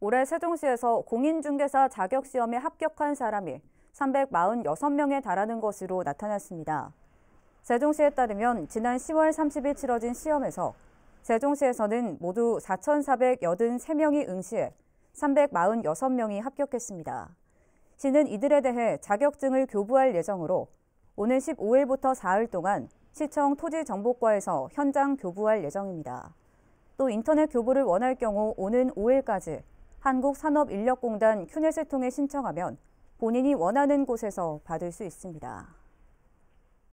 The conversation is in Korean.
올해 세종시에서 공인중개사 자격시험에 합격한 사람이 346명에 달하는 것으로 나타났습니다. 세종시에 따르면 지난 10월 30일 치러진 시험에서 세종시에서는 모두 4,483명이 응시해 346명이 합격했습니다. 시는 이들에 대해 자격증을 교부할 예정으로 오는 15일부터 4일 동안 시청 토지정보과에서 현장 교부할 예정입니다. 또 인터넷 교부를 원할 경우 오는 5일까지 한국산업인력공단 큐넷을 통해 신청하면 본인이 원하는 곳에서 받을 수 있습니다.